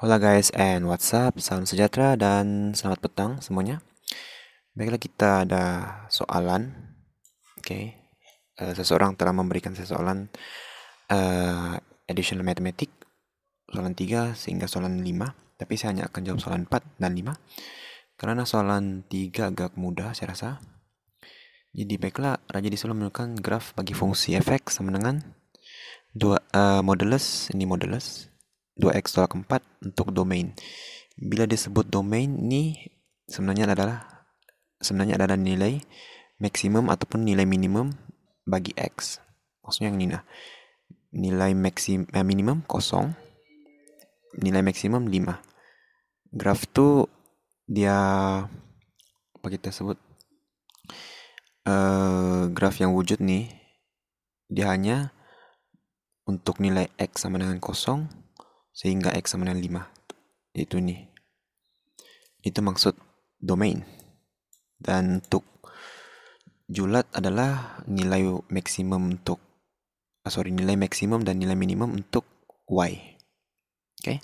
Hola guys and what's up, salam sejahtera dan selamat petang semuanya Baiklah kita ada soalan Oke, okay. uh, eh, seseorang telah memberikan saya soalan uh, eh, additional mathematic Soalan 3 sehingga soalan 5 Tapi saya hanya akan jawab soalan 4 dan 5 Karena soalan 3 agak mudah saya rasa Jadi baiklah, Raja di Solo menunjukkan graf bagi fungsi fx sama dengan dua uh, modulus ini modulus 2x tolak 4 untuk domain. Bila disebut domain ini sebenarnya adalah sebenarnya adalah nilai maksimum ataupun nilai minimum bagi x. Maksudnya yang ini nah. Nilai maksimum eh, minimum kosong, nilai maksimum 5. Graf itu dia apa kita sebut uh, graf yang wujud nih dia hanya untuk nilai x sama dengan kosong sehingga X sama dengan 5 itu nih itu maksud domain dan untuk julat adalah nilai maksimum untuk ah, sorry nilai maksimum dan nilai minimum untuk Y oke okay?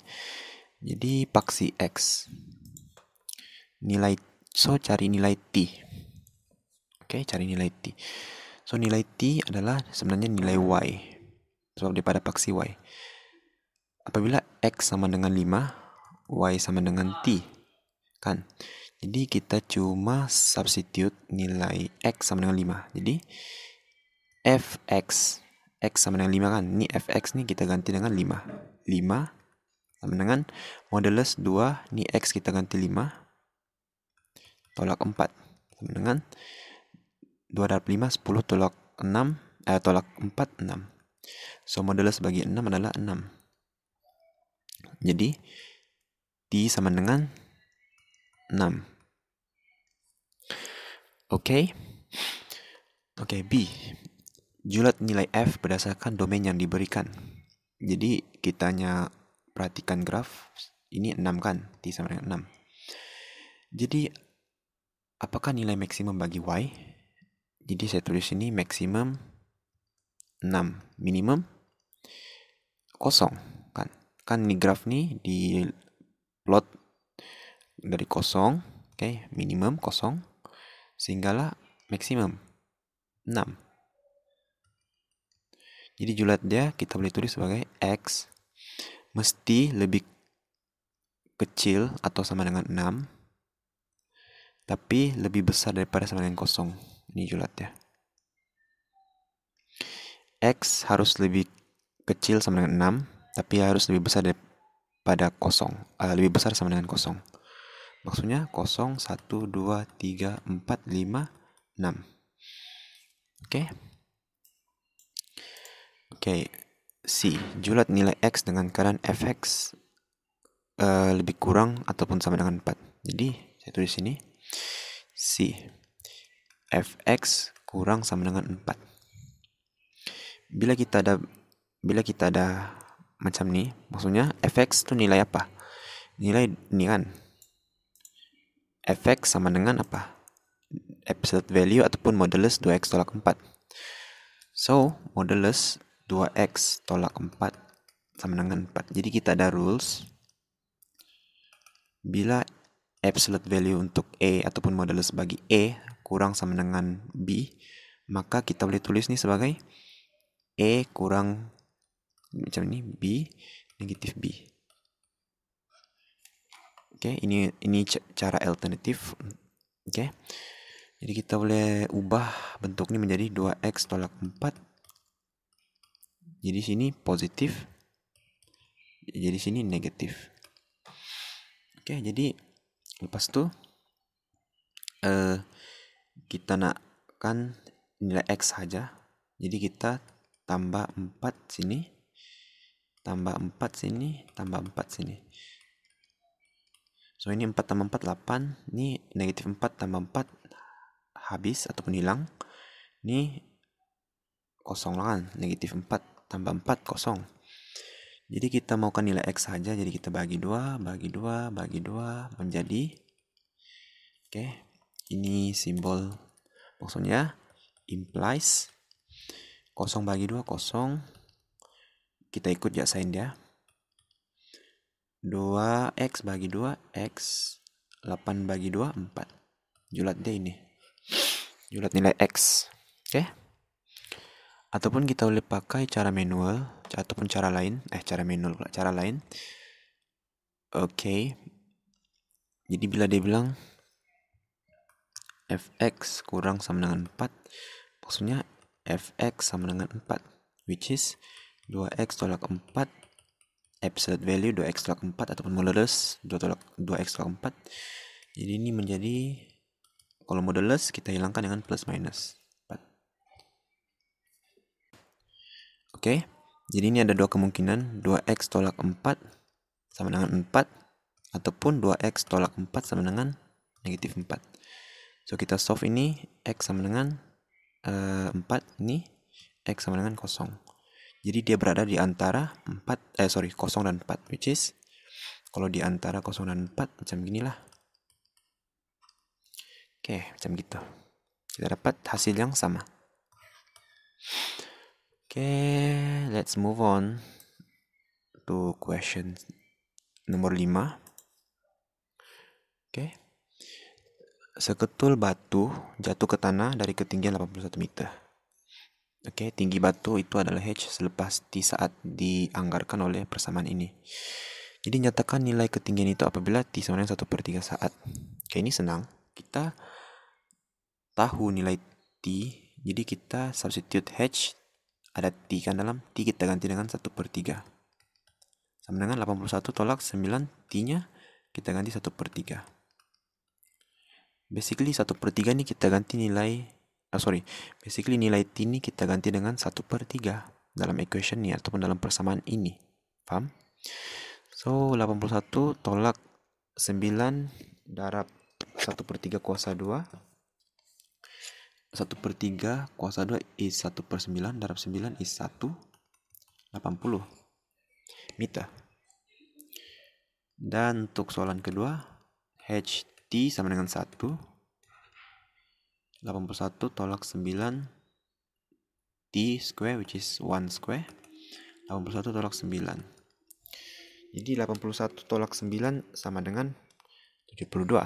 jadi paksi X nilai so cari nilai T oke okay? cari nilai T so nilai T adalah sebenarnya nilai Y sebab daripada paksi Y apabila X sama dengan 5, Y sama dengan T. Kan? Jadi kita cuma substitute nilai X sama dengan 5. Jadi fx x sama dengan 5 kan. Ini fx nih kita ganti dengan 5. 5 sama dengan modulus 2, ini x kita ganti 5. Tolak 4 sama dengan 2 darab 5 10 tolak 6 eh tolak 4 6. So modulus bagi 6 adalah 6. Jadi T sama dengan 6. Oke. Okay. Oke, okay, B. Julat nilai F berdasarkan domain yang diberikan. Jadi kitanya perhatikan graf ini 6 kan, T sama dengan 6. Jadi apakah nilai maksimum bagi Y? Jadi saya tulis ini maksimum 6, minimum kosong kan ini graf nih di plot dari kosong oke okay, minimum kosong lah maksimum 6 jadi julat dia kita boleh tulis sebagai X mesti lebih kecil atau sama dengan 6 tapi lebih besar daripada sama dengan kosong ini julat ya. X harus lebih kecil sama dengan 6 tapi harus lebih besar daripada kosong uh, lebih besar sama dengan kosong maksudnya kosong satu dua tiga empat lima enam oke oke C. Julat nilai X dengan keadaan fx uh, eh, lebih kurang ataupun sama dengan 4. Jadi, saya tulis ini C. fx kurang sama dengan 4. Bila kita ada bila kita ada macam ni maksudnya fx itu nilai apa nilai ini kan fx sama dengan apa absolute value ataupun modulus 2x tolak 4 so modulus 2x tolak 4 sama dengan 4 jadi kita ada rules bila absolute value untuk A ataupun modulus bagi A kurang sama dengan B maka kita boleh tulis nih sebagai E kurang macam ini B negatif B oke ini ini cara alternatif oke jadi kita boleh ubah bentuk bentuknya menjadi 2x tolak 4 jadi sini positif jadi sini negatif oke jadi lepas tu eh, kita kan nilai x saja jadi kita tambah 4 sini tambah 4 sini tambah 4 sini so ini 4 tambah 4 8 ini negatif 4 tambah 4 habis ataupun hilang ini kosong kan negatif 4 tambah 4 kosong jadi kita maukan nilai X saja, jadi kita bagi 2, bagi 2, bagi 2, menjadi. Oke, okay. ini simbol maksudnya implies 0 bagi 2, 0, kita ikut ya sain dia 2x bagi 2 x 8 bagi 2 4 julat dia ini julat nilai x oke okay? ataupun kita boleh pakai cara manual ataupun cara lain eh cara manual pula cara lain oke okay. jadi bila dia bilang fx kurang sama dengan 4 maksudnya fx sama dengan 4 which is 2x tolak 4 absolute value 2x tolak 4 ataupun modulus 2 tolak 2x tolak 4 jadi ini menjadi kalau modulus kita hilangkan dengan plus minus 4 oke okay. jadi ini ada dua kemungkinan 2x tolak 4 sama dengan 4 ataupun 2x tolak 4 sama dengan negatif 4 so kita solve ini x sama dengan uh, eh, 4 ini x sama dengan kosong jadi dia berada di antara 4 eh sorry 0 dan 4 which is kalau di antara 0 dan 4 macam ginilah. Oke, macam gitu. Kita dapat hasil yang sama. Oke, let's move on to question nomor 5. Oke. Seketul batu jatuh ke tanah dari ketinggian 81 meter. Oke, okay, tinggi batu itu adalah H selepas T saat dianggarkan oleh persamaan ini. Jadi nyatakan nilai ketinggian itu apabila T sama dengan 1 per 3 saat. Oke, okay, ini senang. Kita tahu nilai T, jadi kita substitute H, ada T kan dalam, T kita ganti dengan 1 per 3. Sama dengan 81 tolak 9, T-nya kita ganti 1 per 3. Basically 1 per 3 ini kita ganti nilai ah, sorry, basically nilai t ini kita ganti dengan 1 per 3 dalam equation ini ataupun dalam persamaan ini. Paham? So, 81 tolak 9 darab 1 per 3 kuasa 2 1 per 3 kuasa 2 is 1 per 9 darab 9 is 1 80 meter dan untuk soalan kedua HT sama dengan 1 81 tolak 9 D square which is 1 square 81 tolak 9 jadi 81 tolak 9 sama dengan 72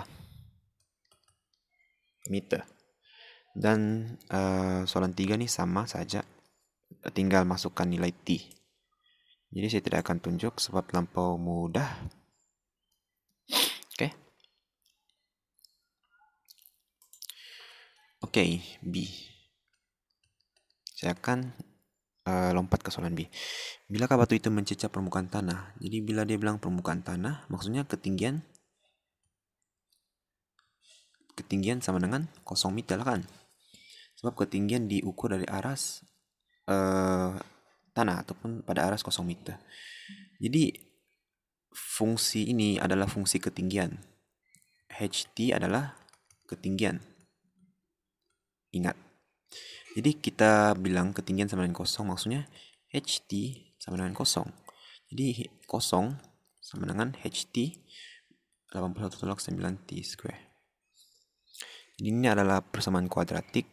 meter dan uh, soalan 3 nih sama saja tinggal masukkan nilai T jadi saya tidak akan tunjuk sebab lampau mudah Oke, okay, B. Saya akan uh, eh, lompat ke soalan B. Bila batu itu mencecah permukaan tanah, jadi bila dia bilang permukaan tanah, maksudnya ketinggian ketinggian sama dengan kosong meter kan? Sebab ketinggian diukur dari aras uh, tanah ataupun pada aras kosong meter. Jadi fungsi ini adalah fungsi ketinggian. HT adalah ketinggian ingat. Jadi kita bilang ketinggian sama dengan kosong maksudnya HT sama dengan kosong. Jadi kosong sama dengan HT 81 tolak 9 T square. Jadi ini adalah persamaan kuadratik.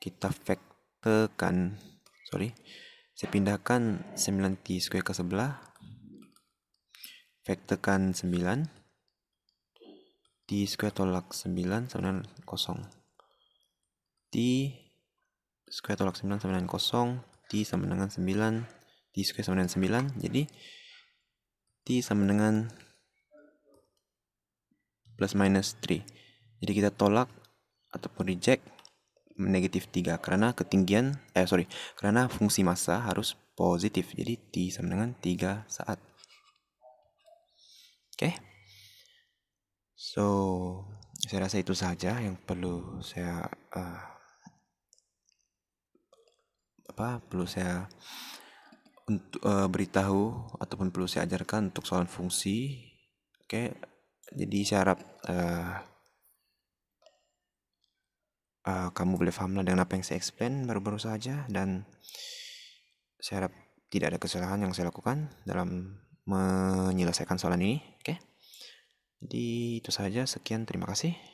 Kita faktorkan, sorry, saya pindahkan 9 T square ke sebelah. Faktorkan 9. T square tolak 9 sama dengan kosong. T square tolak 9 sama dengan 0 T sama dengan 9 T square sama dengan 9 jadi T sama dengan plus minus 3 jadi kita tolak ataupun reject negatif 3 karena ketinggian eh sorry karena fungsi massa harus positif jadi t sama dengan 3 saat oke okay. so saya rasa itu saja yang perlu saya uh, apa perlu saya untuk uh, beritahu ataupun perlu saya ajarkan untuk soal fungsi oke okay? jadi saya harap uh, uh, kamu boleh paham dengan apa yang saya explain baru-baru saja dan saya harap tidak ada kesalahan yang saya lakukan dalam menyelesaikan soalan ini oke okay? jadi itu saja sekian terima kasih